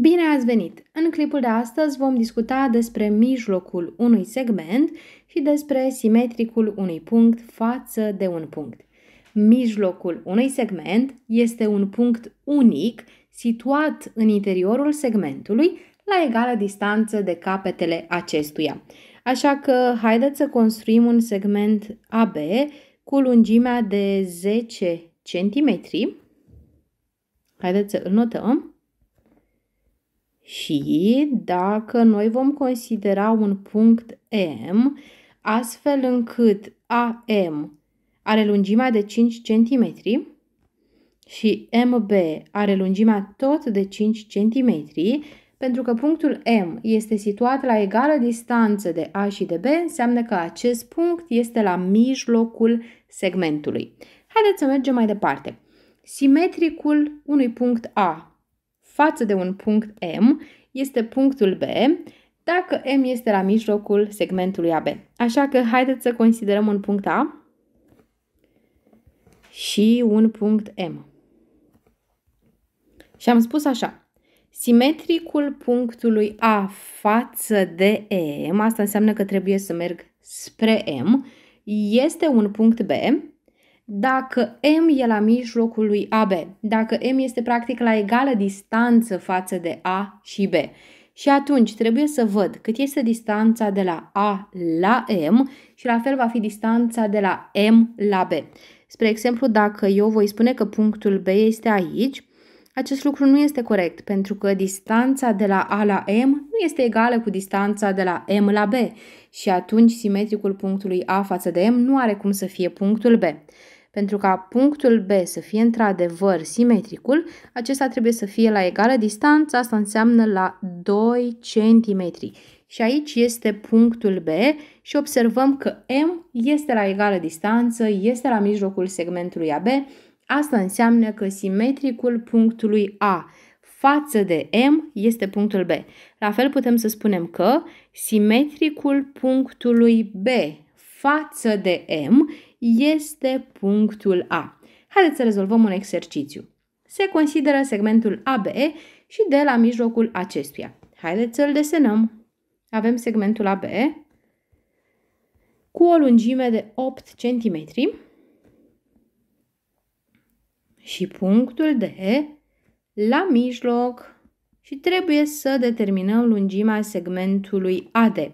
Bine ați venit! În clipul de astăzi vom discuta despre mijlocul unui segment și despre simetricul unui punct față de un punct. Mijlocul unui segment este un punct unic situat în interiorul segmentului la egală distanță de capetele acestuia. Așa că haideți să construim un segment AB cu lungimea de 10 cm. Haideți să îl notăm și dacă noi vom considera un punct M astfel încât AM are lungimea de 5 cm și MB are lungimea tot de 5 cm, pentru că punctul M este situat la egală distanță de A și de B, înseamnă că acest punct este la mijlocul segmentului. Haideți să mergem mai departe. Simetricul unui punct A față de un punct M este punctul B dacă M este la mijlocul segmentului AB. Așa că haideți să considerăm un punct A și un punct M. Și am spus așa, simetricul punctului A față de M, asta înseamnă că trebuie să merg spre M, este un punct B dacă M e la mijlocul lui AB, dacă M este practic la egală distanță față de A și B. Și atunci trebuie să văd cât este distanța de la A la M și la fel va fi distanța de la M la B. Spre exemplu, dacă eu voi spune că punctul B este aici, acest lucru nu este corect, pentru că distanța de la A la M nu este egală cu distanța de la M la B și atunci simetricul punctului A față de M nu are cum să fie punctul B. Pentru ca punctul B să fie într-adevăr simetricul, acesta trebuie să fie la egală distanță, asta înseamnă la 2 cm. Și aici este punctul B și observăm că M este la egală distanță, este la mijlocul segmentului AB, asta înseamnă că simetricul punctului A față de M este punctul B. La fel putem să spunem că simetricul punctului B față de M este punctul A. Haideți să rezolvăm un exercițiu. Se consideră segmentul ABE și de la mijlocul acestuia. Haideți să-l desenăm. Avem segmentul ABE cu o lungime de 8 cm și punctul D la mijloc și trebuie să determinăm lungimea segmentului AD.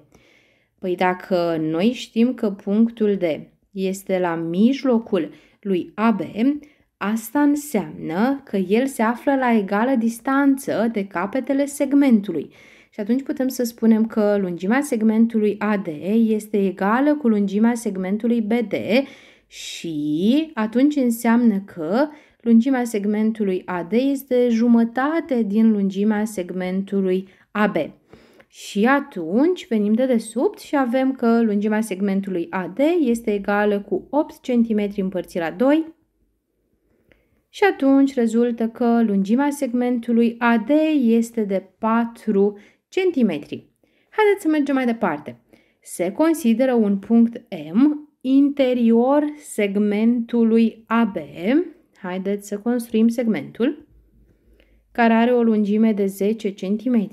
Păi dacă noi știm că punctul D este la mijlocul lui AB, asta înseamnă că el se află la egală distanță de capetele segmentului. Și atunci putem să spunem că lungimea segmentului AD este egală cu lungimea segmentului BD și atunci înseamnă că lungimea segmentului AD este jumătate din lungimea segmentului AB. Și atunci venim de desubt și avem că lungimea segmentului AD este egală cu 8 cm împărțit la 2. Și atunci rezultă că lungimea segmentului AD este de 4 cm. Haideți să mergem mai departe. Se consideră un punct M interior segmentului AB. Haideți să construim segmentul care are o lungime de 10 cm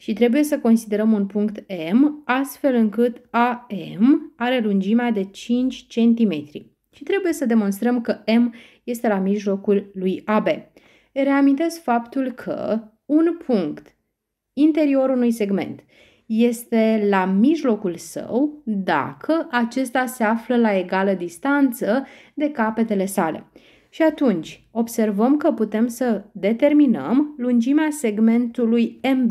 și trebuie să considerăm un punct M, astfel încât AM are lungimea de 5 cm. Și trebuie să demonstrăm că M este la mijlocul lui AB. Reamintesc faptul că un punct interiorul unui segment este la mijlocul său dacă acesta se află la egală distanță de capetele sale. Și atunci observăm că putem să determinăm lungimea segmentului MB.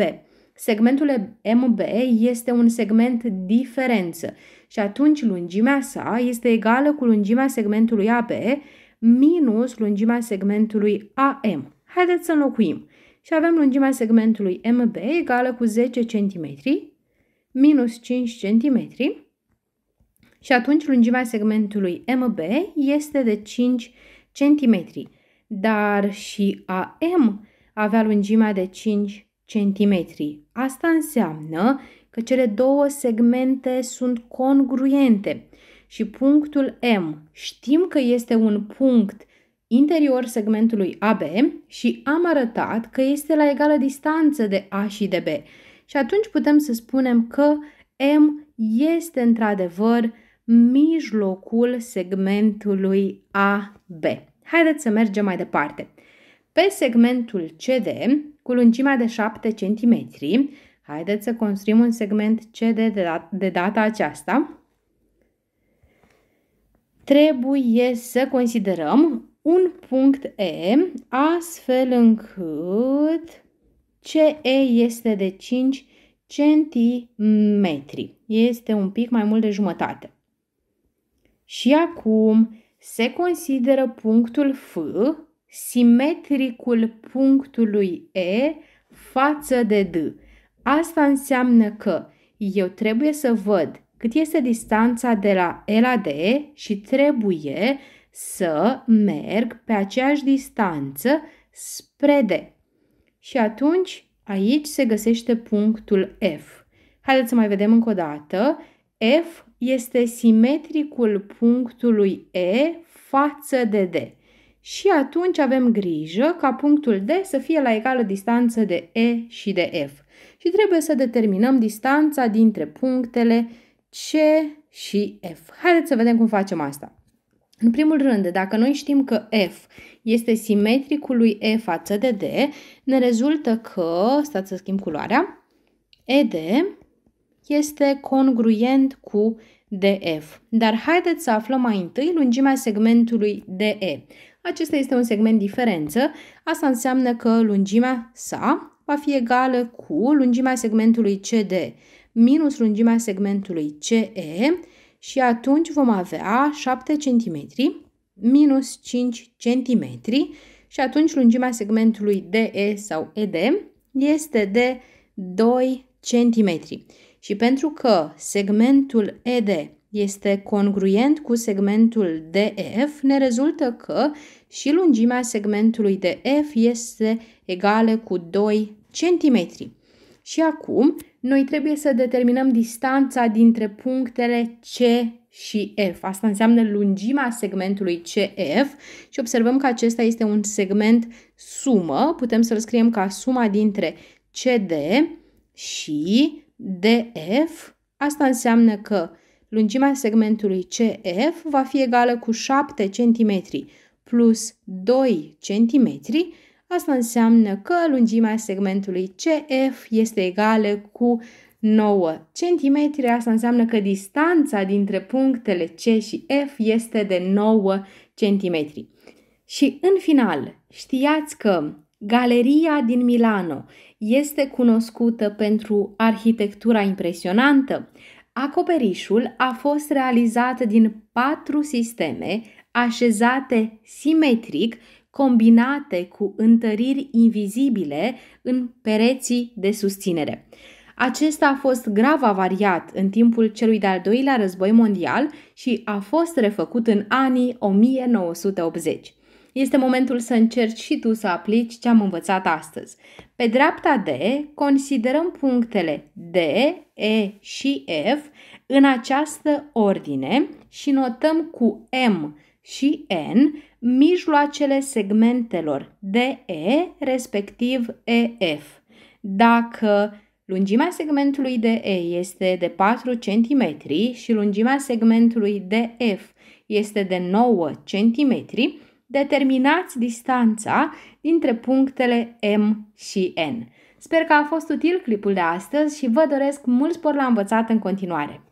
Segmentul MB este un segment diferență și atunci lungimea sa este egală cu lungimea segmentului AB minus lungimea segmentului AM. Haideți să înlocuim. Și avem lungimea segmentului MB egală cu 10 cm minus 5 cm și atunci lungimea segmentului MB este de 5 cm, dar și AM avea lungimea de 5 centimetri. Asta înseamnă că cele două segmente sunt congruente și punctul M știm că este un punct interior segmentului AB și am arătat că este la egală distanță de A și de B. Și atunci putem să spunem că M este într-adevăr mijlocul segmentului AB. Haideți să mergem mai departe. Pe segmentul CD, cu lungimea de 7 cm, haideți să construim un segment CD de data aceasta, trebuie să considerăm un punct E, astfel încât CE este de 5 cm. Este un pic mai mult de jumătate. Și acum se consideră punctul F simetricul punctului E față de D. Asta înseamnă că eu trebuie să văd cât este distanța de la E la D și trebuie să merg pe aceeași distanță spre D. Și atunci aici se găsește punctul F. Haideți să mai vedem încă o dată. F este simetricul punctului E față de D și atunci avem grijă ca punctul D să fie la egală distanță de E și de F. Și trebuie să determinăm distanța dintre punctele C și F. Haideți să vedem cum facem asta. În primul rând, dacă noi știm că F este simetricul lui E față de D, ne rezultă că, stați să schimb culoarea, ED este congruent cu DF. Dar haideți să aflăm mai întâi lungimea segmentului DE. Acesta este un segment diferență. Asta înseamnă că lungimea sa va fi egală cu lungimea segmentului CD minus lungimea segmentului CE și atunci vom avea 7 cm minus 5 cm și atunci lungimea segmentului DE sau ED este de 2 cm. Și pentru că segmentul ED este congruent cu segmentul DF, ne rezultă că și lungimea segmentului DF este egală cu 2 cm. Și acum, noi trebuie să determinăm distanța dintre punctele C și F. Asta înseamnă lungimea segmentului CF și observăm că acesta este un segment sumă. Putem să-l scriem ca suma dintre CD și DF. Asta înseamnă că Lungimea segmentului CF va fi egală cu 7 cm plus 2 cm. Asta înseamnă că lungimea segmentului CF este egală cu 9 cm. Asta înseamnă că distanța dintre punctele C și F este de 9 cm. Și în final, știați că Galeria din Milano este cunoscută pentru arhitectura impresionantă, Acoperișul a fost realizat din patru sisteme așezate simetric, combinate cu întăriri invizibile în pereții de susținere. Acesta a fost grav avariat în timpul celui de-al doilea război mondial și a fost refăcut în anii 1980. Este momentul să încerci și tu să aplici ce am învățat astăzi. Pe dreapta de considerăm punctele D, E și F în această ordine și notăm cu M și N mijloacele segmentelor DE respectiv EF. Dacă lungimea segmentului DE este de 4 cm și lungimea segmentului DF este de 9 cm, determinați distanța dintre punctele M și N. Sper că a fost util clipul de astăzi și vă doresc mult spor la învățat în continuare.